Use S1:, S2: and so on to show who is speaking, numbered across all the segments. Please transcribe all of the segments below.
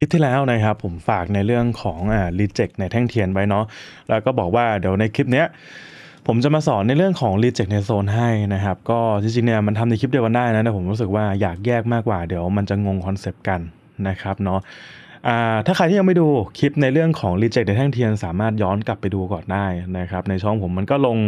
S1: คลิปที่แล้วนะครับผมฝากในเรื่องของอ่ารีเจ็คในแท่งเทียนไว้เนาะแล้วก็บอกว่าเดี๋ยวในคลิปเนี้ย ผมจะมาสอนในเรื่องของรีเจ็คในโซนให้นะครับก็จริงๆเนี่ยมันทำในคลิปเดียวกันได้นะแต่ผมรู้สึกว่าอยากแยกมากกว่าเดี๋ยวมันจะงงคอนเซปต์กันนะครับเนาะถ้าใครที่ยังไม่ดูคลิปในเรื่องของ Reject ในแท่งเทียนสามารถย้อนกลับไปดูก่อนได้นะครับในช่องผมมันก็ลง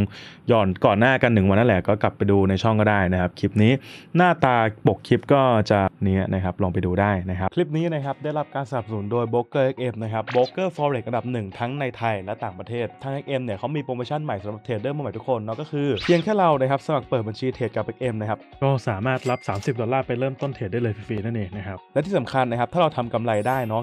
S1: ย้อนก่อนหน้ากันหนึ่งวันนั่นแหละก็กลับไปดูในช่องก็ได้นะครับ คลิปนี้หน้าตาปกคลิปก็จะเนี้ยนะครับลองไปดูได้นะครับ คลิปนี้นะครับได้รับการสนับสนุนโดยบเกอร์เอฟนะครับเกอร์ฟอร์เรอระดับหนึ่งทั้งในไทยและต่างประเทศทางเอ m เนี่ยเขามีโปรโมชั่นใหม่สำหรับเทรดเดอร์ใหม่ทุกคนเนาะก็คือเพียงแค่เรานะครับสมัครเปิดบัญชีเทรดกับเอ็มนะครับก็สามารถรับ30ดอลลาร์ไปเริ่มต้นเทรดได้เลยฟรีๆนั่นเองนะครับและที่สำคัญนะครับถ้าเราทำกำไรได้เนาะ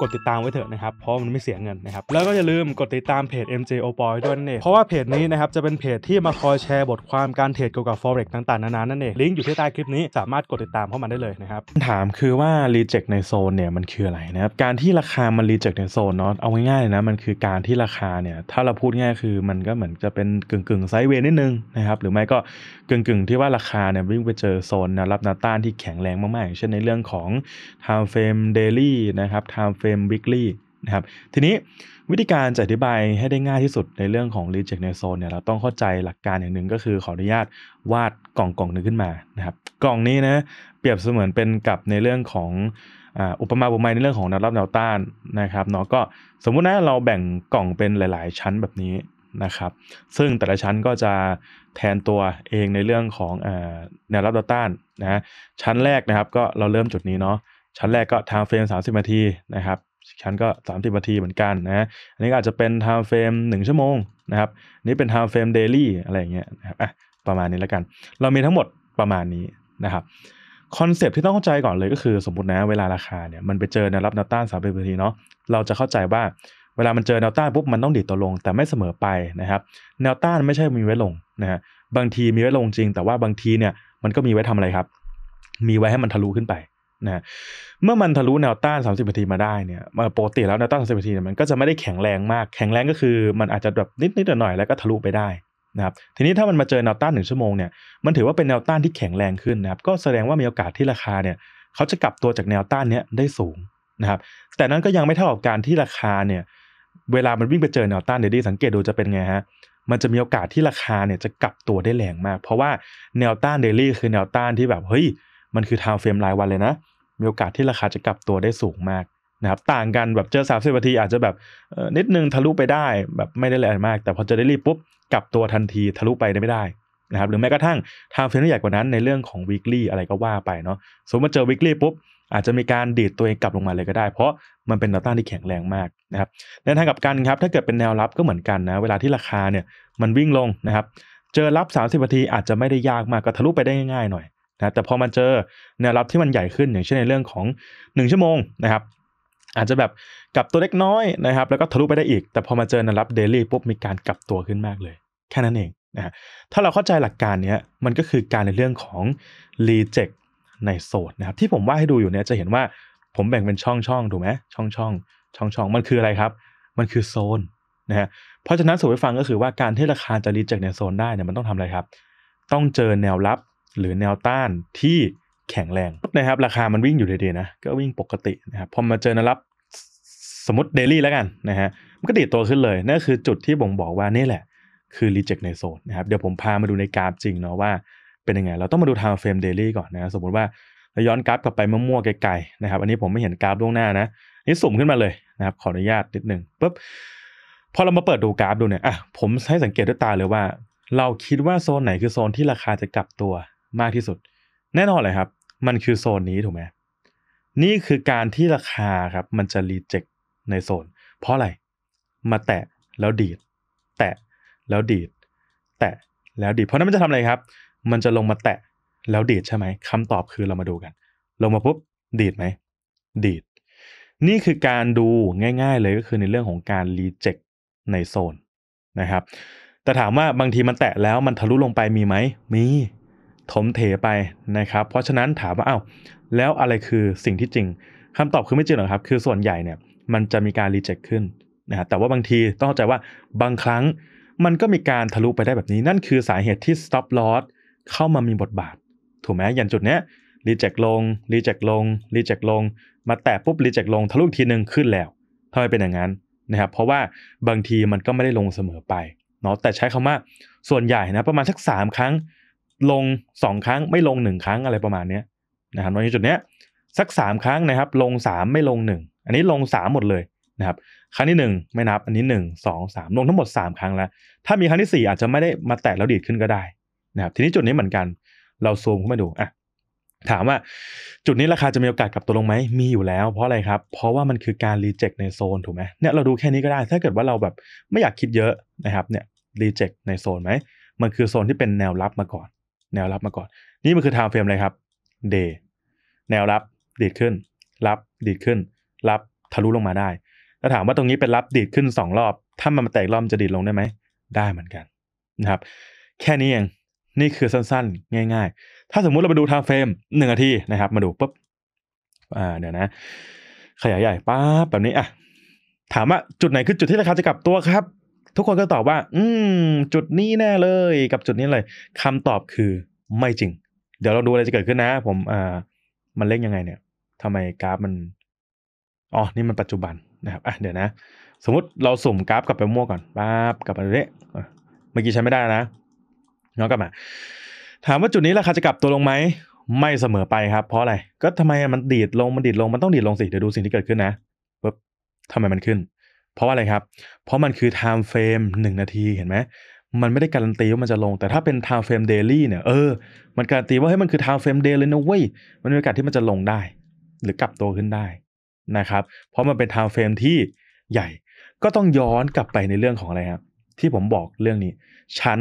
S1: กดติดตามไว้เถอะนะครับ เพราะมันไม่เสียเงินนะครับ แล้วก็อย่าลืมกดติดตามเพจ MJ o p o y ด้วยนั่นเองเพราะว่าเพจนี้นะครับจะเป็นเพจที่มาคอยแชร์บทความการเทรดเกี่ยวกับ forex ต่างๆนานา นั่นเอง ลิงก์อยู่ที่ใต้คลิปนี้ สามารถกดติดตามเข้ามาได้เลยนะครับคำถามคือว่า reject ในโซนเนี่ยมันคืออะไรนะครับ การที่ราคา มัน reject ในโซนเนาะ เอาง่ายๆเลยนะ มันคือการที่ราคาเนี่ย ถ้าเราพูดง่ายคือ มันก็เหมือนจะเป็นกึ่งๆไซด์เวย์นิดนึงนะครับ หรือไม่ก็กึ่ง่งที่ว่าราคาเนี่ยวิ่งไปเจอโซนนะรับนาต้านที่แข็งแรงมากๆ อย่างเช่นในเรื่องของ time frame daily นะครับ time frame weekly นะครับทีนี้วิธีการจะอธิบายให้ได้ง่ายที่สุดในเรื่องของ reject ในโซนเนี่ยเราต้องเข้าใจหลักการอย่างหนึ่งก็คือขออนุญาตวาดกล่องกล่องหนึ่งขึ้นมานะครับกล่องนี้นะเปรียบเสมือนเป็นกับในเรื่องของอุปมาอุปไมยในเรื่องของแนวรับแนวต้านนะครับเนาะก็สมมุตินะเราแบ่งกล่องเป็นหลาย ๆชั้นแบบนี้นะครับ ซึ่งแต่ละชั้นก็จะแทนตัวเองในเรื่องของแนวรับตต้านนะ ชั้นแรกนะครับก็เราเริ่มจุดนี้เนาะ ชั้นแรกก็ทางเฟรม30 นาทีนะครับ ชั้นก็ 30 นาทีเหมือนกันนะ อันนี้อาจจะเป็นทางเฟรม1ชั่วโมงนะครับ นี่เป็นทางเฟรมเดลี่อะไรอย่างเงี้ยนะครับอ่ะประมาณนี้แล้วกัน เรามีทั้งหมดประมาณนี้นะครับ คอนเซปที่ต้องเข้าใจก่อนเลยก็คือ สมมตินะเวลาราคาเนี่ยมันไปเจอแนวรับแนวต้านสามนาทีเนาะ เราจะเข้าใจว่าเวลามันเจอแนวต้านปุ๊บมันต้องดีดตัวลงแต่ไม่เสมอไปนะครับ แนวต้านไม่ใช่มีไว้ลงนะฮะบางทีมีไว้ลงจริงแต่ว่าบางทีเนี่ยมันก็มีไว้ทำอะไรครับ มีไว้ให้มันทะลุขึ้นไปนะเมื่อมันทะลุแนวต้าน30นาทีมาได้เนี่ยปกติแล้วแนวต้าน30นาทีเนี่ยมันก็จะไม่ได้แข็งแรงมาก แข็งแรงก็คือมันอาจจะแบบนิดนิดหน่อยแล้วก็ทะลุไปได้นะครับทีนี้ถ้ามันมาเจอแนวต้านหนึ่งชั่วโมงเนี่ยมันถือว่าเป็นแนวต้านที่แข็งแรงขึ้นนะครับก็แสดงว่ามีโอกาสที่ราคาเนี่ยเขาจะกลับตัวจากแนวต้านเนี้ยได้สูงนะครับ แต่นั้นก็ยังไม่เท่ากับการที่ราคาเนี่ยเวลามันวิ่งไปเจอแนวต้านเดี๋ยวดีสังเกตดูจะเป็นไงฮะ มันจะมีโอกาสที่ราคาเนี่ยจะกลับตัวได้แรงมาก เพราะว่าแนวต้านเดลี่คือแนวต้านที่แบบเฮ้ย มันคือทาวเฟรมรายวันเลยนะ มีโอกาสที่ราคาจะกลับตัวได้สูงมากนะครับ ต่างกันแบบเจอ30นาทีอาจจะแบบนิดนึงทะลุไปได้แบบไม่ได้แรงมาก แต่พอเจอเดลี่ปุ๊บกลับตัวทันทีทะลุไปได้ไม่ได้นะครับ หรือแม้กระทั่งทาวเฟรมที่ใหญ่กว่านั้นในเรื่องของวีคลี่อะไรก็ว่าไปเนาะ สมมติมาเจอวีคลี่ปุ๊บอาจจะมีการดีดตัวเองกลับลงมาเลยก็ได้เพราะมันเป็นแนวต้านที่แข็งแรงมากนะครับในทางกับกันครับ ถ้าเกิดเป็นแนวรับก็เหมือนกันนะ เวลาที่ราคาเนี่ยมันวิ่งลงนะครับเจอรับ 30นาที อาจจะไม่ได้ยากมากก็ทะลุไปได้ง่ายๆหน่อยนะแต่พอมันเจอแนวรับที่มันใหญ่ขึ้นอย่างเช่นในเรื่องของ 1 ชั่วโมงนะครับ อาจจะแบบกลับตัวเล็กน้อยนะครับแล้วก็ทะลุไปได้อีก แต่พอมาเจอแนวรับเดลี่ปุ๊บมีการกลับตัวขึ้นมากเลย แค่นั้นเองนะถ้าเราเข้าใจหลักการนี้มันก็คือการในเรื่องของ reject ในโสดนะครับที่ผมวาดให้ดูอยู่เนี่ยจะเห็นว่าผมแบ่งเป็นช่องช่องถูกไหมช่องช่องช่องช่องมันคืออะไรครับ มันคือโซน นะฮะเพราะฉะนั้นสูตรปฟังก็คือว่าการที่ราคาจะรีเจ็คในโซนได้เนี่ยมันต้องทำอะไรครับ ต้องเจอแนวรับหรือแนวต้านที่แข็งแรงนะครับราคามันวิ่งอยู่ดีๆนะก็วิ่งปกตินะครับพอมาเจอแนวรับสมมติเดลี่แล้วกันนะฮะมันก็ดีดตัวขึ้นเลยนั่นคือจุดที่บ่งบอกว่านี่แหละคือรีเจ็คในโซนนะครับเดี๋ยวผมพามาดูในกราฟจริงเนาะว่าเป็นยังไง เราต้องมาดู time frame daily ก่อนนะสมมติว่าเราย้อนกราฟกลับไปมั่วๆไกลๆนะครับ อันนี้ผมไม่เห็นกราฟล่วงหน้านะ นี่สุ่มขึ้นมาเลยนะครับ ขออนุญาตนิดหนึ่งปุ๊บพอเรามาเปิดดูกราฟดูเนี่ยอ่ะผมให้สังเกตด้วยตาเลยว่า เราคิดว่าโซนไหนคือโซนที่ราคาจะกลับตัวมากที่สุด แน่นอนเลยครับมันคือโซนนี้ถูกไหมนี่คือการที่ราคาครับ มันจะรีเจ็คในโซนเพราะอะไรมาแตะแล้วดีดแตะแล้วดีดแตะแล้วดีดเพราะนั้นมันจะทำอะไรครับมันจะลงมาแตะแล้วดีดใช่ไหมคำตอบคือเรามาดูกัน ลงมาปุ๊บ ดีดไหมดีดนี่คือการดูง่ายๆเลยก็คือในเรื่องของการรีเจ็คในโซนนะครับแต่ถามว่าบางทีมันแตะแล้วมันทะลุลงไปมีไหมมีถมเถไปนะครับ เพราะฉะนั้นถามว่าอ้าวแล้วอะไรคือสิ่งที่จริง คำตอบคือไม่จริงหรอกครับ คือส่วนใหญ่เนี่ยมันจะมีการรีเจ็คขึ้นนะฮะแต่ว่าบางทีต้องเข้าใจว่าบางครั้งมันก็มีการทะลุไปได้แบบนี้นั่นคือสาเหตุที่ stop loss เข้ามามีบทบาท ถูกไหมอย่างจุดเนี้ยรีเจ็คลงรีเจ็คลงรีเจ็คลง มาแตะปุ๊บรีเจ็คลง ทะลุทีหนึ่งขึ้นแล้วทำไมเป็นอย่างนั้นนะครับเพราะว่าบางทีมันก็ไม่ได้ลงเสมอไปเนาะแต่ใช้คำว่าส่วนใหญ่นะประมาณสัก 3 ครั้ง ลง 2 ครั้งไม่ลง 1 ครั้งอะไรประมาณนี้นะครับในจุดเนี้ยสัก 3 ครั้งนะครับ ลง 3 ไม่ลง1อันนี้ลง3หมดเลยนะครับครั้งที่ 1 ไม่นับ อันนี้ 1 2 3ลงทั้งหมด 3 ครั้งแล้ว ถ้ามีครั้งที่ 4 อาจจะไม่ได้มาแตะแล้วดีดขึ้นก็ได้นะครับทีนี้จุดนี้เหมือนกันเราซูมเข้ามาดูอ่ะถามว่าจุดนี้ราคาจะมีโอกาสกลับตัวลงไหมมีอยู่แล้วเพราะอะไรครับ เพราะว่ามันคือการรีเจ็คในโซนถูกไหมเนี่ยเราดูแค่นี้ก็ได้ ถ้าเกิดว่าเราแบบไม่อยากคิดเยอะนะครับ เนี่ยรีเจ็คในโซนไหม มันคือโซนที่เป็นแนวรับมาก่อน แนวรับมาก่อน นี่มันคือไทม์เฟรมอะไรครับเดย์แนวรับดีดขึ้น รับดีดขึ้น รับทะลุลงมาได้ถ้าถามว่าตรงนี้เป็นรับดีดขึ้น 2 รอบ ถ้ามันมาแตกรอบจะดีดลงได้ไหม ได้เหมือนกันนะครับ แค่นี้เองนี่คือสั้นๆ ง่ายๆ ถ้าสมมุติเราไปดูไทม์เฟรมหนึ่งนาทีนะครับ มาดูปุ๊บ อ่าเดี๋ยวนะ ขยายใหญ่ป้าแบบนี้อ่ะถามว่าจุดไหนคือจุดที่ราคาจะกลับตัวครับ ทุกคนก็ตอบว่า อืม จุดนี้แน่เลยกับจุดนี้เลย คำตอบคือไม่จริง เดี๋ยวเราดูอะไรจะเกิดขึ้นนะ ผม อ่า มันเล่นยังไงเนี่ย ทำไมกราฟมันอ๋อนี่มันปัจจุบันนะครับอ่ะเดี๋ยวนะสมมติเราสุ่มกราฟกลับไปมั่วก่อนป๊าบกลับมาเรี่ยเมื่อกี้ใช้ไม่ได้นะย้อนกลับมาถามว่าจุดนี้ราคาจะกลับตัวลงไหมไม่เสมอไปครับเพราะอะไรก็ทำไมมันดีดลงมันดีดลงมันต้องดีดลงสิ เดี๋ยวดูสิ่งที่เกิดขึ้นนะปุ๊บทำไมมันขึ้น เพราะอะไรครับ เพราะมันคือ time frame หนึ่งนาทีเห็นไหมมันไม่ได้การันตีว่ามันจะลง แต่ถ้าเป็น time frame daily เนี่ยเออมันการันตีว่าเฮ้ยมันคือ time frame d a i l y นะเว้ยมันมีโอกาสที่มันจะลงได้ หรือกลับตัวขึ้นได้นะครับ เพราะมันเป็น time frame ที่ใหญ่ก็ต้องย้อนกลับไปในเรื่องของอะไรครับที่ผมบอกเรื่องนี้ชั้น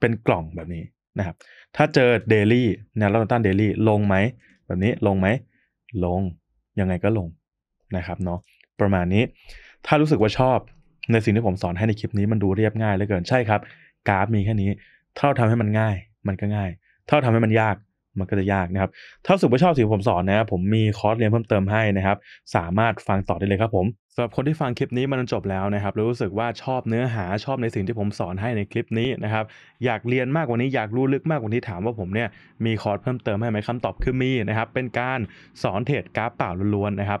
S1: เป็นกล่องแบบนี้นะครับ ถ้าเจอเดลี่แนวรับต้านเดลี่ลงไหมแบบนี้ลงไหม ลงยังไงก็ลงนะครับเนาะประมาณนี้ ถ้ารู้สึกว่าชอบในสิ่งที่ผมสอนให้ในคลิปนี้มันดูเรียบง่ายเหลือเกินใช่ครับกราฟมีแค่นี้ถ้าเราทำให้มันง่าย มันก็ง่ายถ้าเราทำให้มันยากมันก็จะยากนะครับ ถ้าสุขว่ชอบสิ่งผมสอนนะผมมีคอร์สเรียนเพิ่มเติมให้นะครับ สามารถฟังต่อได้เลยครับผมสำหรับคนที่ฟังคลิปนี้มันจบแล้วนะครับรู้สึกว่าชอบเนื้อหาชอบในสิ่งที่ผมสอนให้ในคลิปนี้นะครับ อยากเรียนมากกว่านี้อยากรู้ลึกมากกว่านี้ถามว่าผมเนี่ยมีคอร์สเพิ่มเติมให้ไหมคำตอบคือมีนะครับ เป็นการสอนเทรดกราฟเปล่าล้วนๆนะครับ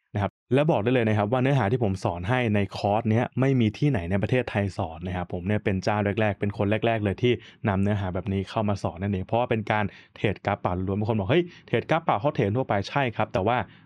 S1: และบอกได้เลยนะครับว่าเนื้อหาที่ผมสอนให้ในคอร์สนี้ไม่มีที่ไหนในประเทศไทยสอนนะครับ ผมเนี่ยเป็นเจ้าแรก ๆเป็นคนแรกๆเลยที่นำเนื้อหาแบบนี้เข้ามาสอนนั่นเองเพราะว่าเป็นการเทรดกราฟป่าล้วนบางคนบอกเฮ้ยเทรดกราฟป่าเขาเทรดทั่วไปใช่ครับแต่ว่า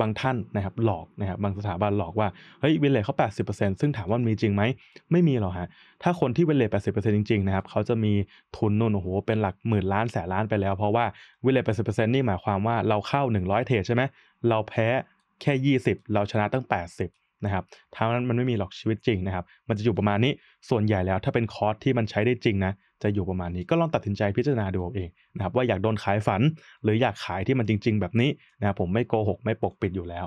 S1: บางท่านนะครับ หลอกนะครับ บางสถาบันหลอกว่า เฮ้ยเวลเลทเขา 80%ซึ่งถามว่ามีจริงไหมไม่มีหรอกฮะ ถ้าคนที่เวลเลท 80%จริง ๆ นะครับเขาจะมีทุนนู่นโอ้โหเป็นหลักหมื่นล้านแสนล้านไปแล้ว เพราะว่าเวลเลท 80%นี่หมายความว่าเราเข้า 100 เทรดใช่ไหมเราแพ้แค่ 20 เราชนะตั้ง 80นะครับั้นมันไม่มีหรอกชีวิตจริงนะครับ มันจะอยู่ประมาณนี้ ส่วนใหญ่แล้วถ้าเป็นคอร์สที่มันใช้ได้จริงนะ จะอยู่ประมาณนี้ ก็ลองตัดสินใจพิจารณาดูเองนะครับว่าอยากโดนขายฝัน หรืออยากขายที่มันจริง ๆแบบนี้นะครับผมไม่โกหกไม่ปกปิดอยู่แล้ว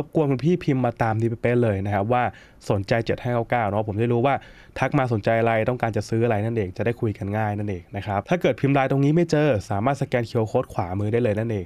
S1: บกวนคุณพี่พิมพ์มาตามดีเป๊ะเลยนะครับว่าสนใจ7599เนาะผมได้รู้ว่า ทักมาสนใจอะไรต้องการจะซื้ออะไรนั่นเองจะได้คุยกันง่ายนั่นเองนะครับ ถ้าเกิดพิมพ์ลายตรงนี้ไม่เจอสามารถสแกนเคีย์โค้ดขวามือได้เลยนั่นเอง